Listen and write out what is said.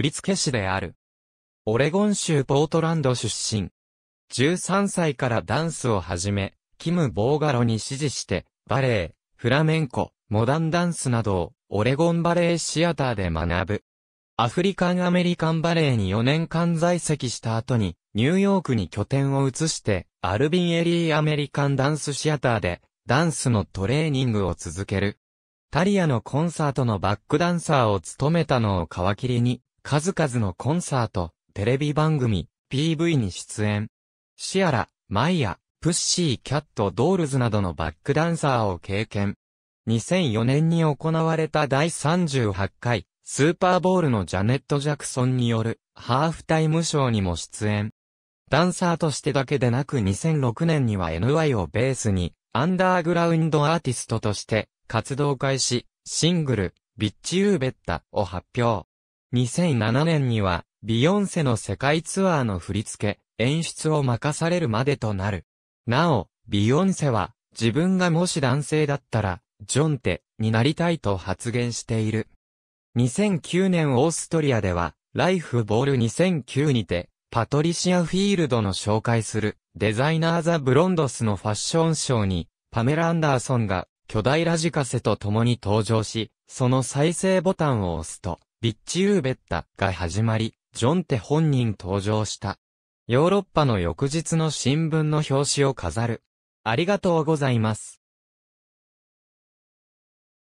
振付師である。オレゴン州ポートランド出身。13歳からダンスを始め、キム・ボーガロに指示して、バレエ、フラメンコ、モダンダンスなどを、オレゴンバレエシアターで学ぶ。アフリカン・アメリカンバレエに4年間在籍した後に、ニューヨークに拠点を移して、アルビン・エリー・アメリカン・ダンスシアターで、ダンスのトレーニングを続ける。タリアのコンサートのバックダンサーを務めたのを皮切りに、数々のコンサート、テレビ番組、PV に出演。シアラ、マイヤ、プッシーキャットドールズなどのバックダンサーを経験。2004年に行われた第38回スーパーボールのジャネット・ジャクソンによるハーフタイムショーにも出演。ダンサーとしてだけでなく2006年には NY をベースにアンダーグラウンドアーティストとして活動開始、シングル、ビッチ・ユーベッタを発表。2007年には、ビヨンセの世界ツアーの振り付け、演出を任されるまでとなる。なお、ビヨンセは、自分がもし男性だったら、ジョンテになりたいと発言している。2009年オーストリアでは、ライフボール2009にて、パトリシア・フィールドの紹介する、デザイナー・ザ・ブロンドスのファッションショーに、パメラ・アンダーソンが、巨大ラジカセと共に登場し、その再生ボタンを押すと、ビッチユーベッタが始まり、ジョンテ本人登場した。ヨーロッパの翌日の新聞の表紙を飾る。ありがとうございます。